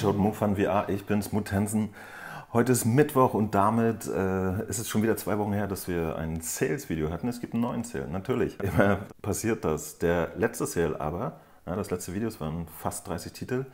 Show Mufan VR. Ich bin's, Mutensen. Heute ist Mittwoch und damit äh, ist es schon wieder zwei Wochen her, dass wir ein Sales-Video hatten. Es gibt einen neuen Sale, natürlich. Immer passiert das. Der letzte Sale aber, ja, das letzte Video, es waren fast 30 Titel,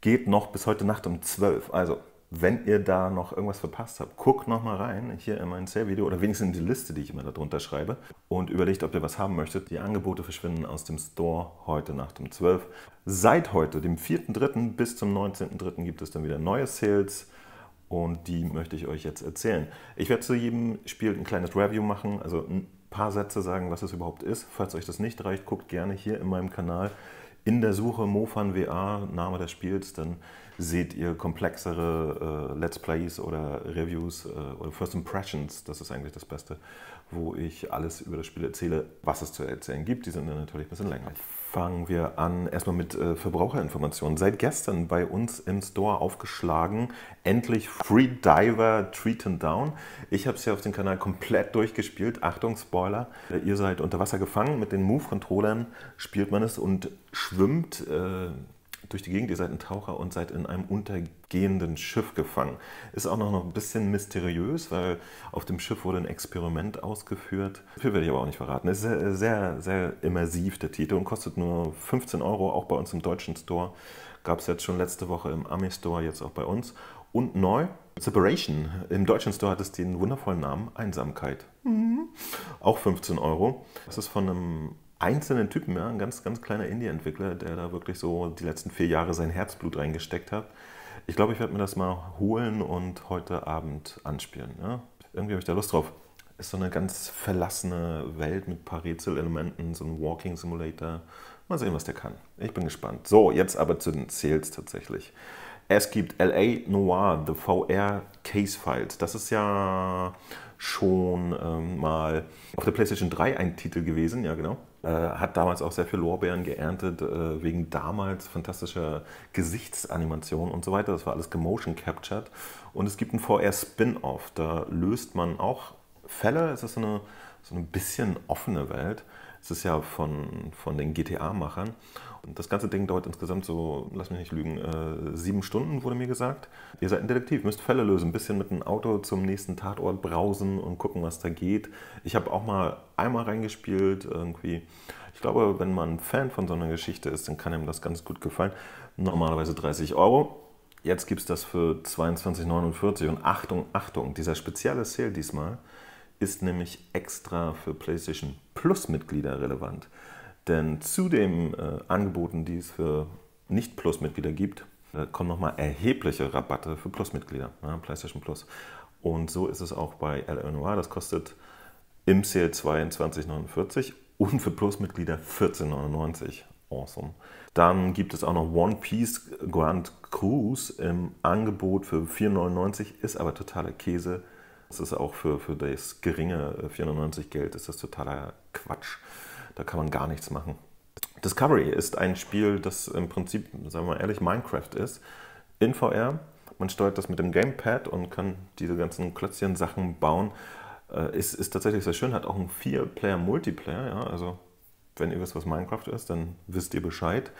geht noch bis heute Nacht um 12. Also wenn ihr da noch irgendwas verpasst habt, guckt nochmal rein hier in mein Sale-Video oder wenigstens in die Liste, die ich immer darunter schreibe und überlegt, ob ihr was haben möchtet. Die Angebote verschwinden aus dem Store heute nach dem 12. Seit heute, dem 4.3. bis zum 19.3. gibt es dann wieder neue Sales und die möchte ich euch jetzt erzählen. Ich werde zu jedem Spiel ein kleines Review machen, also ein paar Sätze sagen, was es überhaupt ist. Falls euch das nicht reicht, guckt gerne hier in meinem Kanal in der Suche Mofan WA, Name des Spiels, dann seht ihr komplexere äh, Let's Plays oder Reviews äh, oder First Impressions, das ist eigentlich das Beste, wo ich alles über das Spiel erzähle, was es zu erzählen gibt. Die sind dann natürlich ein bisschen länger fangen wir an erstmal mit äh, Verbraucherinformationen. Seit gestern bei uns im Store aufgeschlagen, endlich Free Diver Treat and Down. Ich habe es ja auf dem Kanal komplett durchgespielt. Achtung, Spoiler. Äh, ihr seid unter Wasser gefangen. Mit den Move-Controllern spielt man es und schwimmt. Äh, durch die Gegend, ihr seid ein Taucher und seid in einem untergehenden Schiff gefangen. Ist auch noch ein bisschen mysteriös, weil auf dem Schiff wurde ein Experiment ausgeführt. Viel werde ich aber auch nicht verraten. Ist sehr, sehr, sehr immersiv, der Titel, und kostet nur 15 Euro, auch bei uns im deutschen Store. Gab es jetzt schon letzte Woche im Ami Store, jetzt auch bei uns. Und neu, Separation. Im deutschen Store hat es den wundervollen Namen Einsamkeit. Mhm. Auch 15 Euro. Das ist von einem einzelnen Typen, ja, ein ganz, ganz kleiner Indie-Entwickler, der da wirklich so die letzten vier Jahre sein Herzblut reingesteckt hat. Ich glaube, ich werde mir das mal holen und heute Abend anspielen. Ja. Irgendwie habe ich da Lust drauf. Ist so eine ganz verlassene Welt mit ein paar Rätselelementen, so ein Walking Simulator. Mal sehen, was der kann. Ich bin gespannt. So, jetzt aber zu den Sales tatsächlich. Es gibt LA Noir, The VR Case Files. Das ist ja schon ähm, mal auf der PlayStation 3 ein Titel gewesen, ja genau. Äh, hat damals auch sehr viel Lorbeeren geerntet, äh, wegen damals fantastischer Gesichtsanimation und so weiter. Das war alles gemotion captured. Und es gibt ein VR-Spin-Off, da löst man auch Fälle. Es ist so eine so ein bisschen offene Welt. Es ist ja von, von den GTA-Machern. Das ganze Ding dauert insgesamt so, lass mich nicht lügen, äh, sieben Stunden, wurde mir gesagt. Ihr seid ein Detektiv, müsst Fälle lösen, ein bisschen mit dem Auto zum nächsten Tatort brausen und gucken, was da geht. Ich habe auch mal einmal reingespielt, irgendwie. Ich glaube, wenn man Fan von so einer Geschichte ist, dann kann ihm das ganz gut gefallen. Normalerweise 30 Euro. Jetzt gibt es das für 22,49 und Achtung, Achtung, dieser spezielle Sale diesmal ist nämlich extra für PlayStation Plus Mitglieder relevant. Denn zu den äh, Angeboten, die es für Nicht-Plus-Mitglieder gibt, äh, kommen nochmal erhebliche Rabatte für Plus-Mitglieder, ja, PlayStation Plus. Und so ist es auch bei LA Noir. Das kostet im Sale 22,49 und für Plus-Mitglieder 14,99. Awesome. Dann gibt es auch noch One Piece Grand Cruise im Angebot für 4,99, ist aber totaler Käse. Das ist auch für, für das geringe 4,99 äh, Geld, ist das totaler Quatsch. Da kann man gar nichts machen. Discovery ist ein Spiel, das im Prinzip, sagen wir mal ehrlich, Minecraft ist. In VR. Man steuert das mit dem Gamepad und kann diese ganzen Klötzchen-Sachen bauen. Äh, ist, ist tatsächlich sehr schön, hat auch einen Vier-Player-Multiplayer. Ja? Also, wenn ihr wisst, was Minecraft ist, dann wisst ihr Bescheid.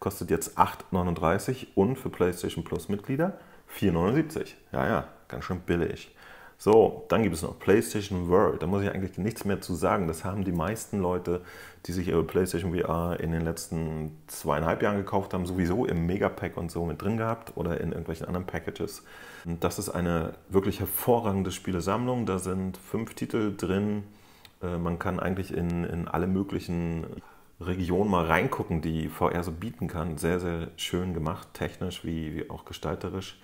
Kostet jetzt 8,39 und für PlayStation Plus Mitglieder 4,79. Ja, ja, ganz schön billig. So, dann gibt es noch PlayStation World. Da muss ich eigentlich nichts mehr zu sagen. Das haben die meisten Leute, die sich ihre PlayStation VR in den letzten zweieinhalb Jahren gekauft haben, sowieso im Megapack und so mit drin gehabt oder in irgendwelchen anderen Packages. Und das ist eine wirklich hervorragende Spielesammlung. Da sind fünf Titel drin. Äh, man kann eigentlich in, in alle möglichen Regionen mal reingucken, die VR so bieten kann. Sehr, sehr schön gemacht, technisch wie, wie auch gestalterisch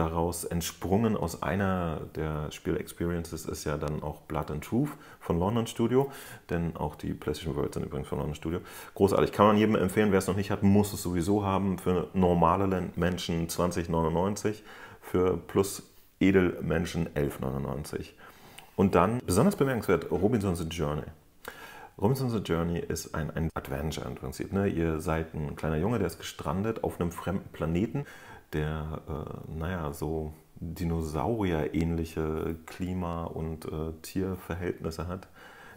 daraus entsprungen aus einer der Spiel-Experiences ist ja dann auch Blood and Truth von London Studio, denn auch die PlayStation Worlds sind übrigens von London Studio. Großartig, kann man jedem empfehlen, wer es noch nicht hat, muss es sowieso haben. Für normale Menschen 20,99, für plus edel Menschen 11,99. Und dann, besonders bemerkenswert, Robinson's Journey. Robinson's Journey ist ein, ein Adventure im Prinzip. Ne? Ihr seid ein kleiner Junge, der ist gestrandet auf einem fremden Planeten der, äh, naja, so Dinosaurier-ähnliche Klima- und äh, Tierverhältnisse hat.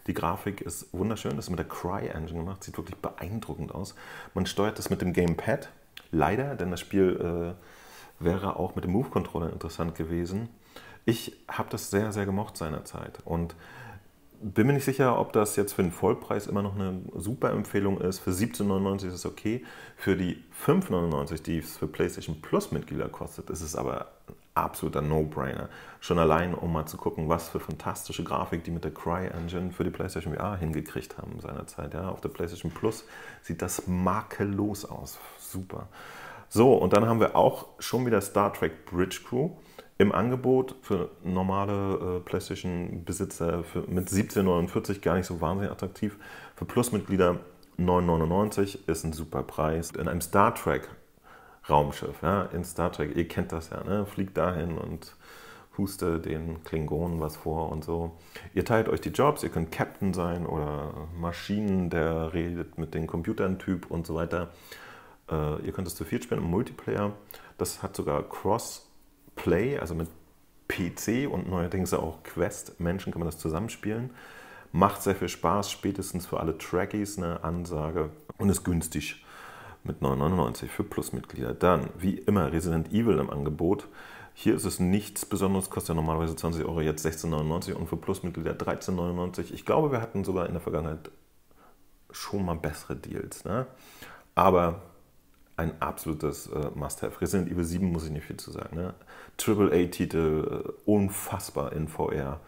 Die Grafik ist wunderschön, das ist mit der Cry-Engine gemacht, sieht wirklich beeindruckend aus. Man steuert das mit dem Gamepad, leider, denn das Spiel äh, wäre auch mit dem Move-Controller interessant gewesen. Ich habe das sehr, sehr gemocht seinerzeit und bin mir nicht sicher, ob das jetzt für den Vollpreis immer noch eine super Empfehlung ist. Für 17,99 ist es okay. Für die 5,99, die es für PlayStation Plus Mitglieder kostet, ist es aber ein absoluter No-Brainer. Schon allein, um mal zu gucken, was für fantastische Grafik die mit der Cry-Engine für die PlayStation VR hingekriegt haben seinerzeit. Ja, auf der PlayStation Plus sieht das makellos aus. Super. So, und dann haben wir auch schon wieder Star Trek Bridge Crew im Angebot für normale äh, PlayStation-Besitzer mit 17,49 gar nicht so wahnsinnig attraktiv. Für Plus-Mitglieder 9,99 ist ein super Preis. In einem Star Trek-Raumschiff, ja, in Star Trek, ihr kennt das ja, ne? fliegt dahin und huste den Klingonen was vor und so. Ihr teilt euch die Jobs, ihr könnt Captain sein oder Maschinen, der redet mit den Computern-Typ und so weiter. Äh, ihr könnt es zu viel spielen im Multiplayer. Das hat sogar Cross- Play, also mit PC und neuerdings auch Quest. Menschen kann man das zusammenspielen. Macht sehr viel Spaß, spätestens für alle Trackies eine Ansage und ist günstig mit 9,99 für Plusmitglieder. Dann, wie immer, Resident Evil im Angebot. Hier ist es nichts Besonderes, kostet ja normalerweise 20 Euro, jetzt 16,99 und für Plusmitglieder 13,99. Ich glaube, wir hatten sogar in der Vergangenheit schon mal bessere Deals. Ne? Aber ein absolutes äh, Must-Have. Resident Evil 7 muss ich nicht viel zu sagen. Ne? a titel äh, unfassbar in VR.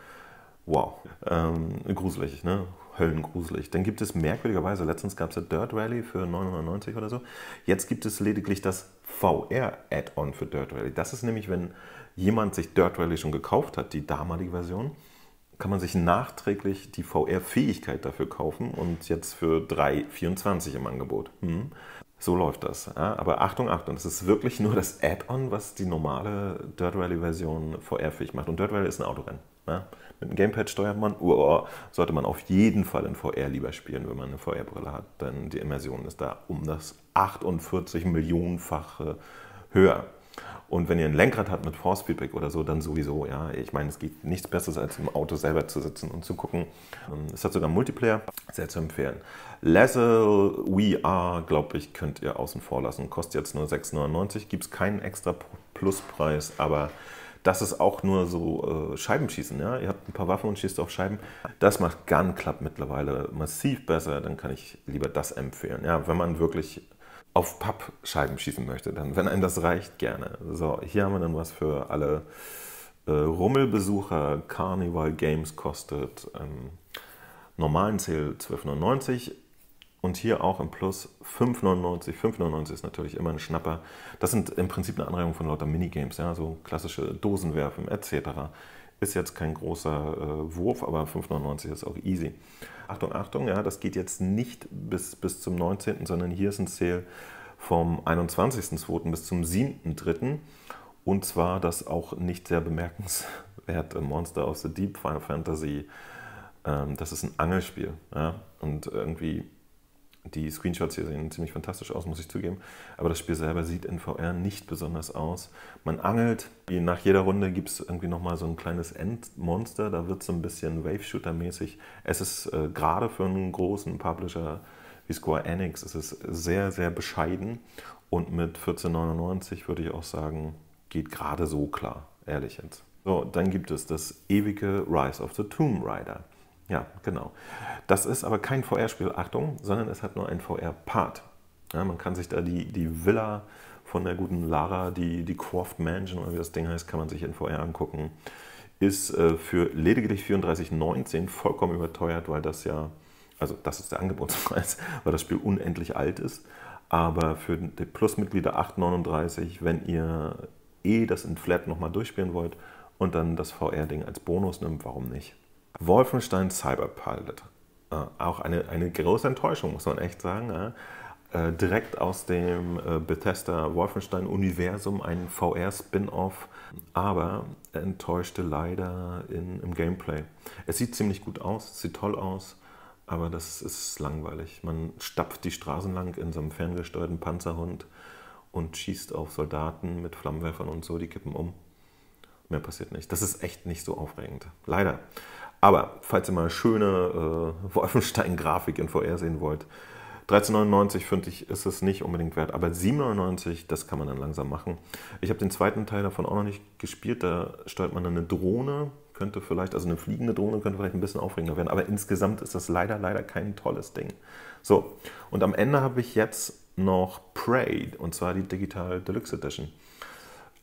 Wow. Ähm, gruselig, ne? höllengruselig. Dann gibt es merkwürdigerweise, letztens gab es ja Dirt Rally für 990 oder so. Jetzt gibt es lediglich das VR-Add-on für Dirt Rally. Das ist nämlich, wenn jemand sich Dirt Rally schon gekauft hat, die damalige Version, kann man sich nachträglich die VR-Fähigkeit dafür kaufen und jetzt für 3,24 im Angebot. Hm. So läuft das. Ja? Aber Achtung, Achtung, das ist wirklich nur das Add-on, was die normale Dirt Rally-Version VR-fähig macht. Und Dirt Rally ist ein Autorennen. Ja? Mit einem Gamepad steuert man, oh, oh, oh sollte man auf jeden Fall in VR lieber spielen, wenn man eine VR-Brille hat, denn die Immersion ist da um das 48 Millionenfache höher. Und wenn ihr ein Lenkrad habt mit Force Feedback oder so, dann sowieso, ja. Ich meine, es geht nichts Besseres, als im Auto selber zu sitzen und zu gucken. Ähm, es hat sogar Multiplayer, sehr zu empfehlen. Lazzle We Are, glaube ich, könnt ihr außen vor lassen. Kostet jetzt nur 6,99, gibt es keinen extra Pluspreis, aber das ist auch nur so äh, Scheibenschießen. Ja? Ihr habt ein paar Waffen und schießt auf Scheiben. Das macht Gun Club mittlerweile massiv besser. Dann kann ich lieber das empfehlen. Ja, wenn man wirklich auf Pappscheiben schießen möchte, dann, wenn einem das reicht, gerne. So, hier haben wir dann was für alle äh, Rummelbesucher. Carnival Games kostet ähm, normalen Zähl 12,99 und hier auch im Plus 5,99. 5,99 ist natürlich immer ein Schnapper. Das sind im Prinzip eine Anregung von lauter Minigames, ja, so klassische Dosenwerfen etc. Ist jetzt kein großer äh, Wurf, aber 5,99 ist auch easy. Achtung, Achtung, ja, das geht jetzt nicht bis, bis zum 19., sondern hier ist ein Sale vom 21.02. bis zum 7.03. Und zwar das auch nicht sehr bemerkenswert äh, Monster of the Deep Final Fantasy. Ähm, das ist ein Angelspiel. Ja? Und irgendwie die Screenshots hier sehen ziemlich fantastisch aus, muss ich zugeben. Aber das Spiel selber sieht in VR nicht besonders aus. Man angelt, nach jeder Runde gibt es irgendwie nochmal so ein kleines Endmonster. Da wird es so ein bisschen Wave-Shooter-mäßig. Es ist äh, gerade für einen großen Publisher wie Square Enix, es ist sehr, sehr bescheiden. Und mit 14,99 würde ich auch sagen, geht gerade so klar, ehrlich jetzt. So, dann gibt es das ewige Rise of the Tomb Raider. Ja, genau. Das ist aber kein VR-Spiel, Achtung, sondern es hat nur ein VR-Part. Ja, man kann sich da die, die Villa von der guten Lara, die, die Croft Mansion oder wie das Ding heißt, kann man sich in VR angucken. Ist äh, für lediglich 34,19 vollkommen überteuert, weil das ja, also das ist der Angebotspreis, weil das Spiel unendlich alt ist. Aber für die Plus-Mitglieder 8,39, wenn ihr eh das in Flat nochmal durchspielen wollt und dann das VR-Ding als Bonus nimmt, warum nicht? Wolfenstein Cyberpilot. Äh, auch eine, eine große Enttäuschung, muss man echt sagen. Äh, direkt aus dem äh, Bethesda Wolfenstein-Universum ein VR-Spin-Off, aber enttäuschte leider in, im Gameplay. Es sieht ziemlich gut aus, es sieht toll aus, aber das ist langweilig. Man stapft die Straßen lang in so einem ferngesteuerten Panzerhund und schießt auf Soldaten mit Flammenwerfern und so, die kippen um. Mehr passiert nicht. Das ist echt nicht so aufregend. Leider. Aber falls ihr mal schöne äh, wolfenstein VR sehen wollt, 13,99 finde ich, ist es nicht unbedingt wert, aber 7,99, das kann man dann langsam machen. Ich habe den zweiten Teil davon auch noch nicht gespielt, da steuert man eine Drohne, könnte vielleicht, also eine fliegende Drohne könnte vielleicht ein bisschen aufregender werden, aber insgesamt ist das leider, leider kein tolles Ding. So, und am Ende habe ich jetzt noch Prey, und zwar die Digital Deluxe Edition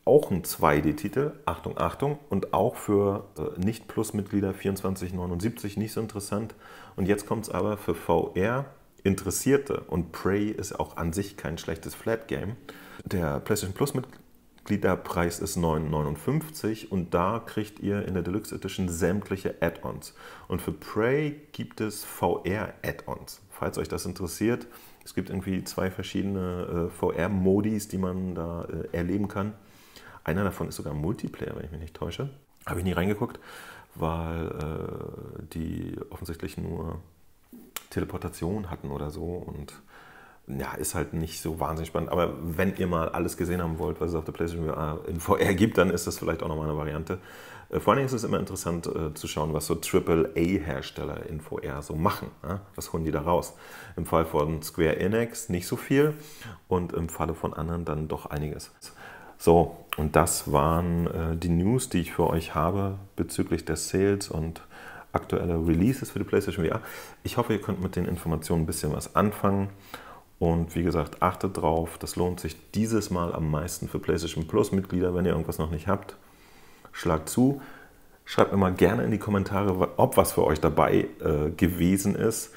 auch ein 2D-Titel, Achtung, Achtung, und auch für äh, Nicht-Plus-Mitglieder 2479 nicht so interessant. Und jetzt kommt es aber für VR Interessierte und Prey ist auch an sich kein schlechtes Flat-Game. Der PlayStation Plus-Mitgliederpreis ist 9,59 und da kriegt ihr in der Deluxe Edition sämtliche Add-ons. Und für Prey gibt es VR-Add-ons. Falls euch das interessiert, es gibt irgendwie zwei verschiedene äh, VR-Modis, die man da äh, erleben kann. Einer davon ist sogar Multiplayer, wenn ich mich nicht täusche. Habe ich nie reingeguckt, weil äh, die offensichtlich nur Teleportation hatten oder so und ja, ist halt nicht so wahnsinnig spannend. Aber wenn ihr mal alles gesehen haben wollt, was es auf der PlayStation VR äh, in VR gibt, dann ist das vielleicht auch nochmal eine Variante. Äh, vor allen Dingen ist es immer interessant äh, zu schauen, was so AAA-Hersteller in VR so machen. Ja? Was holen die da raus? Im Fall von Square Enix nicht so viel und im Falle von anderen dann doch einiges. So, und das waren äh, die News, die ich für euch habe bezüglich der Sales und aktueller Releases für die PlayStation VR. Ich hoffe, ihr könnt mit den Informationen ein bisschen was anfangen. Und wie gesagt, achtet drauf, das lohnt sich dieses Mal am meisten für PlayStation Plus Mitglieder, wenn ihr irgendwas noch nicht habt. Schlagt zu. Schreibt mir mal gerne in die Kommentare, ob was für euch dabei äh, gewesen ist.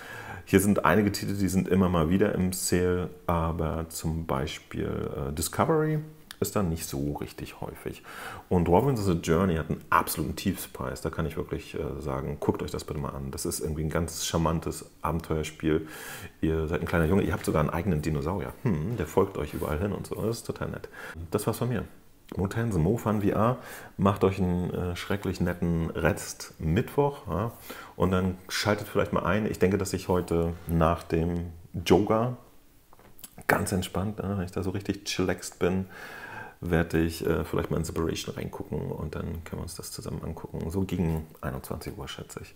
Hier sind einige Titel, die sind immer mal wieder im Sale, aber zum Beispiel äh, Discovery ist dann nicht so richtig häufig. Und Robinson's Journey hat einen absoluten Tiefspreis. Da kann ich wirklich äh, sagen, guckt euch das bitte mal an. Das ist irgendwie ein ganz charmantes Abenteuerspiel. Ihr seid ein kleiner Junge, ihr habt sogar einen eigenen Dinosaurier. Hm, der folgt euch überall hin und so. Das ist total nett. Das war's von mir. Motensen, Mofan VR, macht euch einen äh, schrecklich netten Rest Mittwoch ja, und dann schaltet vielleicht mal ein. Ich denke, dass ich heute nach dem Joga ganz entspannt, wenn ich da so richtig chillaxed bin, werde ich äh, vielleicht mal in Separation reingucken und dann können wir uns das zusammen angucken. So gegen 21 Uhr, schätze ich.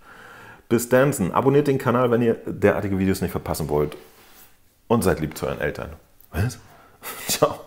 Bis dann, Abonniert den Kanal, wenn ihr derartige Videos nicht verpassen wollt. Und seid lieb zu euren Eltern. Was? Ciao.